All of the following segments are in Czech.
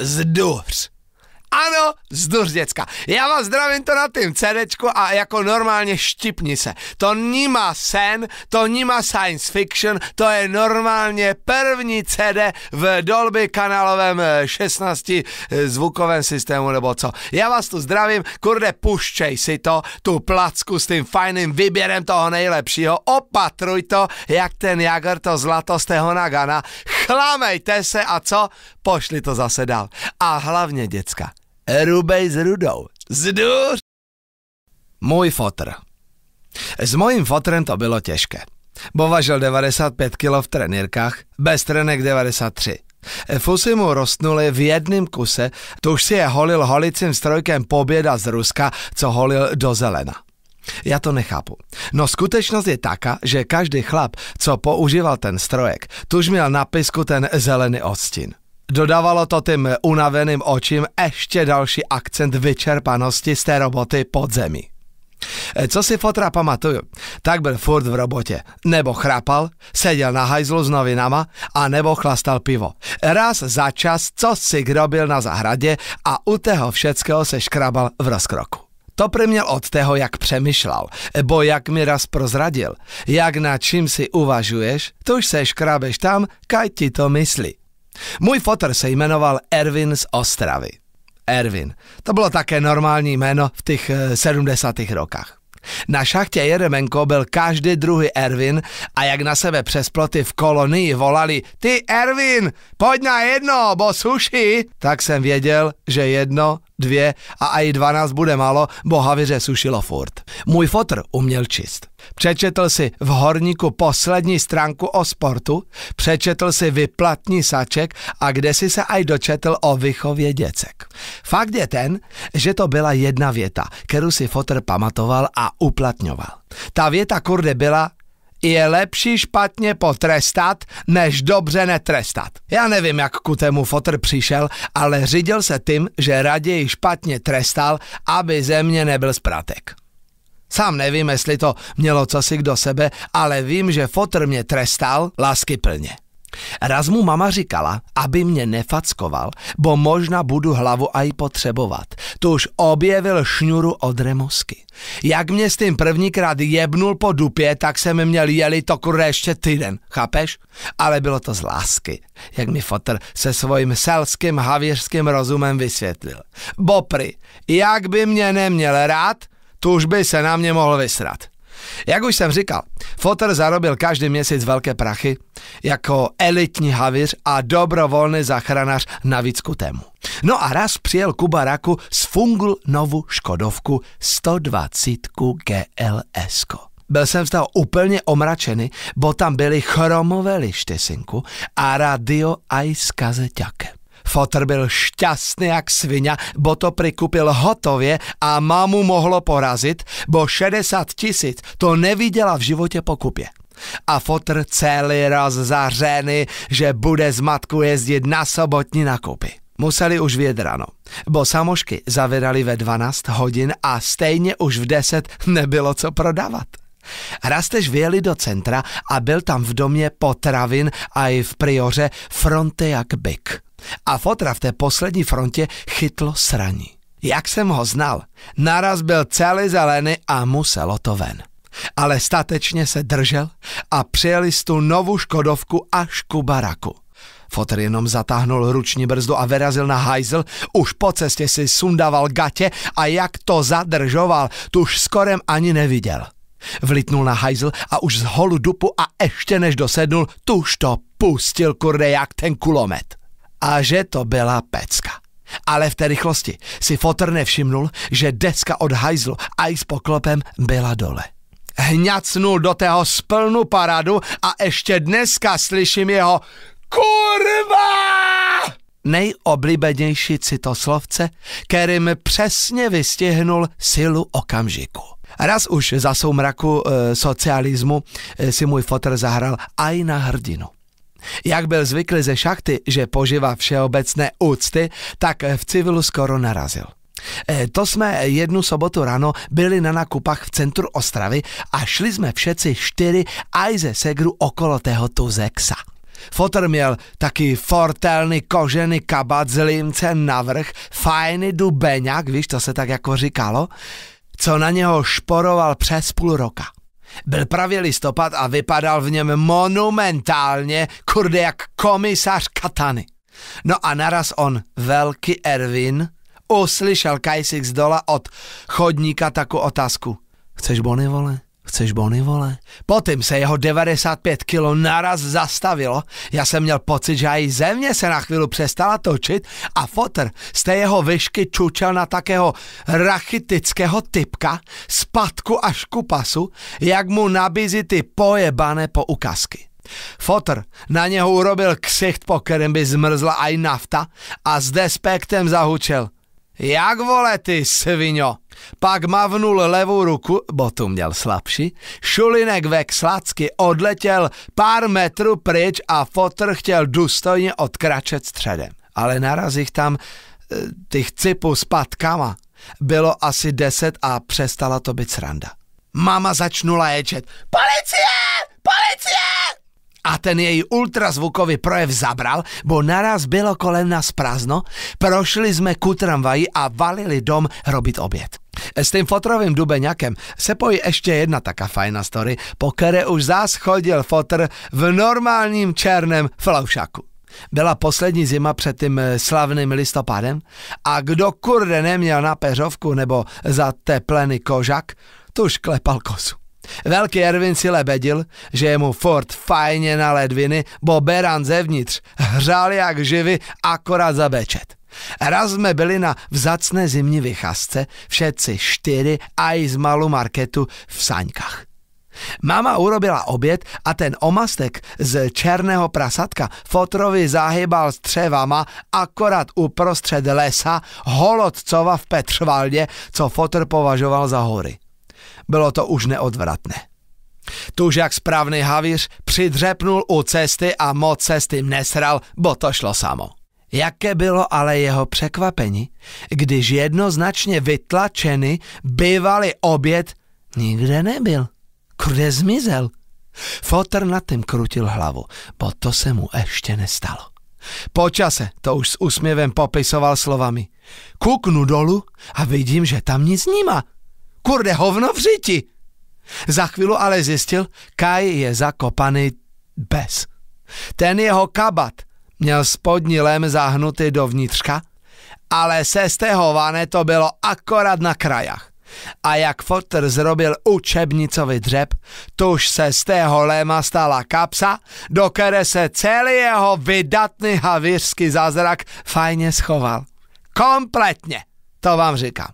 zdůř. Ano, zdůř děcka. Já vás zdravím to na tým CDčku a jako normálně štipni se. To níma sen, to níma science fiction, to je normálně první CD v Dolby kanálovém 16 eh, eh, zvukovém systému nebo co. Já vás tu zdravím, kurde puščej si to, tu placku s tím fajným výběrem toho nejlepšího, opatruj to, jak ten Jagr to zlato z tého Nagana, klámejte se a co? Pošli to zase dál. A hlavně, děcka, rubej s rudou. Zdůř! Můj fotr. S mojím fotrem to bylo těžké. Bovažil 95 kg v trenírkách, bez trenek 93. Fusy mu rostnuli v jedném kuse, tuž si je holil holicím strojkem poběda z Ruska, co holil do zelena. Já to nechápu. No skutečnost je taká, že každý chlap, co používal ten strojek, tuž měl na pisku ten zelený odstín. Dodávalo to tím unaveným očím ještě další akcent vyčerpanosti z té roboty pod zemi. E, co si fotra pamatuju, tak byl furt v robotě. Nebo chrapal, seděl na hajzlu s novinama, a nebo chlastal pivo. Raz za čas, co si grobil na zahradě a u toho všeckého se škrabal v rozkroku. To preměl od toho, jak přemýšlel, bo jak mi raz prozradil, jak na čím si uvažuješ, už se škrábeš tam, kaj ti to myslí. Můj fotr se jmenoval Ervin z Ostravy. Ervin. To bylo také normální jméno v těch 70. Eh, rokách. Na šachtě Jeremenko byl každý druhý Ervin a jak na sebe přes ploty v kolonii volali Ty Ervin, pojď na jedno, bo suši, tak jsem věděl, že jedno dvě a aj dvanáct bude málo, bo haviře sušilo furt. Můj fotr uměl čist. Přečetl si v horníku poslední stránku o sportu, přečetl si vyplatní saček a kde si se aj dočetl o vychově děcek. Fakt je ten, že to byla jedna věta, kterou si fotr pamatoval a uplatňoval. Ta věta kurde byla je lepší špatně potrestat, než dobře netrestat. Já nevím, jak ku tému Fotr přišel, ale řídil se tím, že raději špatně trestal, aby země nebyl zpratek. Sám nevím, jestli to mělo cosi do sebe, ale vím, že Fotr mě trestal lásky plně. Raz mu mama říkala, aby mě nefackoval, bo možná budu hlavu aj potřebovat. To už objevil šňuru od remosky. Jak mě s tím prvníkrát jebnul po dupě, tak jsem měl jeli to kurde ještě týden, chápeš? Ale bylo to z lásky, jak mi fotr se svým selským havěřským rozumem vysvětlil. Bopry, jak by mě neměl rád, tu už by se na mě mohl vysrat. Jak už jsem říkal, Fotr zarobil každý měsíc velké prachy jako elitní havíř a dobrovolný zachranář na tému. No a raz přijel ku baraku s Fungl novou Škodovku 120 GLS. -ko. Byl jsem z toho úplně omračený, bo tam byly chromové lištěsinku a radio aj s kazeťakem. Fotr byl šťastný jak svině, bo to prikupil hotově a mamu mohlo porazit, bo 60 tisíc to neviděla v životě pokupě. A Fotr celý roz zařený, že bude z matku jezdit na sobotní nakupy. Museli už vědět ráno, bo samošky zavedali ve 12 hodin a stejně už v 10 nebylo co prodávat. Rastež vyjeli do centra a byl tam v domě potravin a i v prioře fronty jak byk. A Fotra v té poslední frontě chytlo sraní. Jak jsem ho znal, naraz byl celý zelený a muselo to ven. Ale statečně se držel a přijeli z tu novou Škodovku až ku baraku. Fotr jenom zatáhnul ruční brzdu a vyrazil na hajzl, už po cestě si sundaval gatě a jak to zadržoval, tu už skorem ani neviděl. Vlitnul na hajzl a už z holu dupu a ještě než dosednul, tuž to pustil kurde jak ten kulomet a že to byla pecka. Ale v té rychlosti si Fotr nevšimnul, že deska od hajzlu a i s poklopem byla dole. Hňacnul do tého splnu paradu a ještě dneska slyším jeho KURVA! Nejoblíbenější citoslovce, kterým přesně vystihnul silu okamžiku. Raz už za soumraku e, socialismu e, si můj fotr zahral aj na hrdinu. Jak byl zvyklý ze šachty, že poživa všeobecné úcty, tak v civilu skoro narazil. E, to jsme jednu sobotu ráno byli na nakupách v centru Ostravy a šli jsme všetci čtyři aj ze segru okolo tého zexa. Fotr měl taky fortelný kožený kabat z límce navrh, fajný dubeňák, víš, to se tak jako říkalo, co na něho šporoval přes půl roka. Byl pravě listopad a vypadal v něm monumentálně, kurde jak komisař Katany. No a naraz on, velký Ervin, uslyšel Kajsik z dola od chodníka taku otázku. Chceš bony, vole? Chceš bony, vole? Potom se jeho 95 kilo naraz zastavilo. Já jsem měl pocit, že i země se na chvíli přestala točit a fotr z té jeho vyšky čučel na takého rachitického typka z patku až ku pasu, jak mu nabízí ty pojebané poukazky. Fotr na něho urobil ksicht, po kterém by zmrzla i nafta a s despektem zahučel. Jak vole ty, sviňo, pak mavnul levou ruku, botu měl slabší, šulinek ve slacky odletěl pár metrů pryč a fotr chtěl důstojně odkračet středem. Ale naraz jich tam e, těch cipů s patkama bylo asi deset a přestala to být sranda. Mama začnula ječet. Policie! Policie! A ten její ultrazvukový projev zabral, bo naraz bylo kolem nás prázdno, prošli jsme ku tramvaji a valili dom robit oběd. S tým fotrovým dubeňakem se pojí ještě jedna taká fajná story, po které už zás chodil fotr v normálním černém flaušaku. Byla poslední zima před tím eh, slavným listopadem a kdo kurde neměl na peřovku nebo za teplený kožak, tuž klepal kosu. Velký Ervin si lebedil, že je mu Ford fajně na ledviny, bo beran zevnitř hřál jak živy akorát za bečet. Raz jsme byli na vzácné zimní vycházce, všetci čtyři a i z malu marketu v Saňkách. Mama urobila oběd a ten omastek z černého prasatka fotrovi zahybal střevama akorát uprostřed lesa Holodcova v Petřvaldě, co fotr považoval za hory. Bylo to už neodvratné. Tuž jak správný havíř přidřepnul u cesty a moc se s tím nesral, bo to šlo samo. Jaké bylo ale jeho překvapení, když jednoznačně vytlačeny bývalý oběd nikde nebyl. Kde zmizel? Fotr nad tím krutil hlavu, bo to se mu ještě nestalo. Počase to už s úsměvem popisoval slovami. Kuknu dolu a vidím, že tam nic nima. Kurde, hovno v řiti. Za chvíli ale zjistil, Kaj je zakopaný bez. Ten jeho kabat – Měl spodní lem zahnutý dovnitřka, ale sestehované to bylo akorát na krajach. A jak Fotr zrobil učebnicový dřeb, tuž se z tého léma stala kapsa, do které se celý jeho vydatný havířský zázrak fajně schoval. Kompletně, to vám říkám.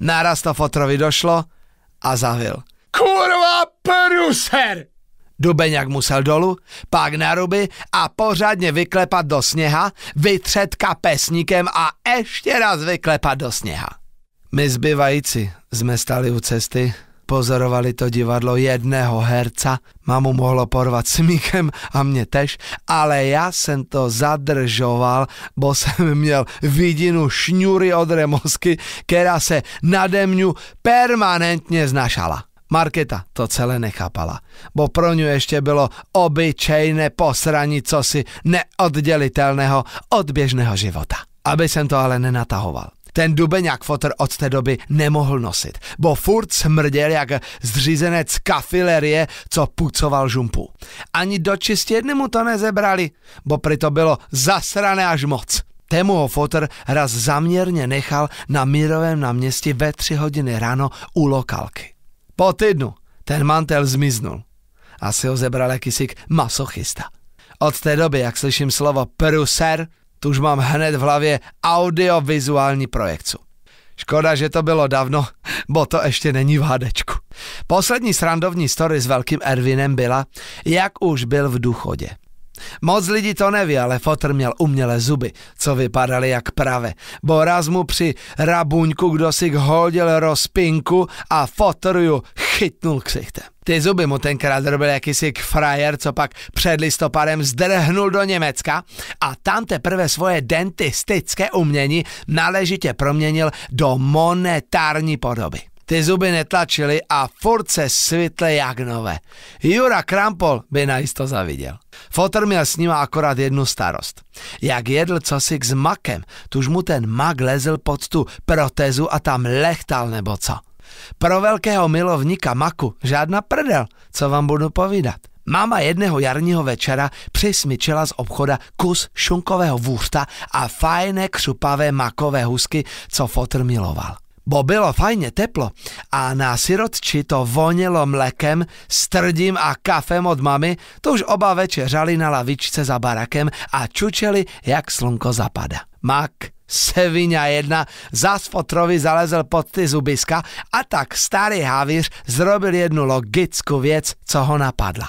Naraz to Fotrovi došlo a zavil. Kurva, peruser! Dubeňák musel dolů, pak na ruby a pořádně vyklepat do sněha, vytřet kapesníkem a ještě raz vyklepat do sněha. My zbývající jsme stali u cesty, pozorovali to divadlo jedného herca, mamu mohlo porvat smíchem a mě tež, ale já jsem to zadržoval, bo jsem měl vidinu šňury od remosky, která se nade mňu permanentně znašala. Marketa to celé nechápala, bo pro ňu ještě bylo obyčejné posraní cosi neoddělitelného od běžného života. Aby jsem to ale nenatahoval. Ten dubeňák fotr od té doby nemohl nosit, bo furt smrděl jak zřízenec kafilerie, co pucoval žumpu. Ani do čistěrny mu to nezebrali, bo pri to bylo zasrané až moc. Temu ho fotr raz zaměrně nechal na mírovém náměstí ve tři hodiny ráno u lokalky. Po týdnu ten mantel zmiznul. Asi ho zebral jakýsi masochista. Od té doby, jak slyším slovo tu tuž mám hned v hlavě audiovizuální projekcu. Škoda, že to bylo dávno, bo to ještě není v hadečku. Poslední srandovní story s velkým Ervinem byla, jak už byl v důchodě. Moc lidí to neví, ale Fotr měl umělé zuby, co vypadaly jak prave. raz mu při rabuňku si hodil rozpinku a Fotr ju chytnul ksichtem. Ty zuby mu tenkrát robil jakýsi frajer, co pak před listopadem zdrhnul do Německa a tam teprve svoje dentistické umění náležitě proměnil do monetární podoby ty zuby netlačily a furt se svitle jak nové. Jura Krampol by najisto zaviděl. Fotr měl s ním akorát jednu starost. Jak jedl cosi s makem, tuž mu ten mak lezl pod tu protezu a tam lechtal nebo co. Pro velkého milovníka maku žádná prdel, co vám budu povídat. Máma jedného jarního večera přismičela z obchoda kus šunkového vůřta a fajné křupavé makové husky, co Fotr miloval bo bylo fajně teplo a na sirotči to vonělo mlekem, strdím a kafem od mamy, to už oba večeřali na lavičce za barakem a čučeli, jak slunko zapada. Mak, Sevinia jedna zas Fotrovi zalezl pod ty zubiska a tak starý havíř zrobil jednu logickou věc, co ho napadla.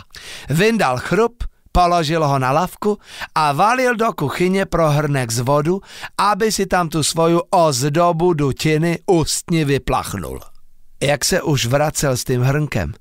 Vyndal chrup, položil ho na lavku a valil do kuchyně pro hrnek z vodu, aby si tam tu svoju ozdobu dutiny ústně vyplachnul. Jak se už vracel s tím hrnkem,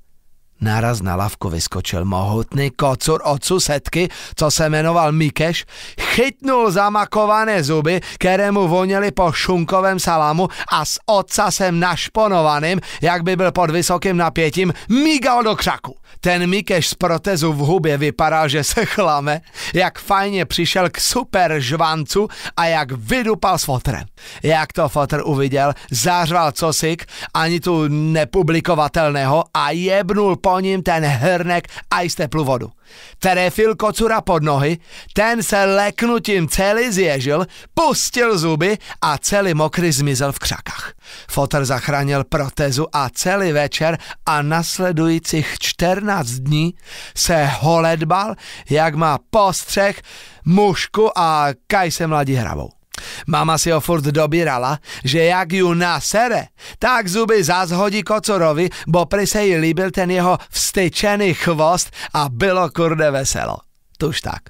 Náraz na lavku vyskočil mohutný kocur od susedky, co se jmenoval Mikeš, chytnul zamakované zuby, které mu voněly po šunkovém salámu a s ocasem našponovaným, jak by byl pod vysokým napětím, mígal do křaku. Ten Mikeš z protezu v hubě vypadal, že se chlame, jak fajně přišel k super žvancu a jak vydupal s fotrem. Jak to fotr uviděl, zářval cosik, ani tu nepublikovatelného a jebnul po po ním ten hrnek a jste teplu vodu. Terefil kocura pod nohy, ten se leknutím celý zježil, pustil zuby a celý mokry zmizel v křakách. Fotr zachránil protezu a celý večer a nasledujících 14 dní se holedbal, jak má postřeh mušku a kaj se mladí hravou. Mama si ho furt dobírala, že jak ju nasere, tak zuby zás hodí kocorovi, bo pri se jí líbil ten jeho vstyčený chvost a bylo kurde veselo. Tuž tak.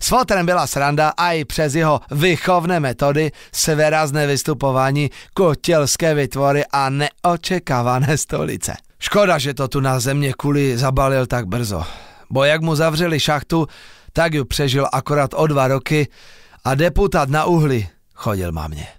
S fotrem byla sranda a i přes jeho vychovné metody, svérazné vystupování, kotělské vytvory a neočekávané stolice. Škoda, že to tu na země kvůli zabalil tak brzo. Bo jak mu zavřeli šachtu, tak ju přežil akorát o dva roky a deputát na uhli Honiel ma mnie.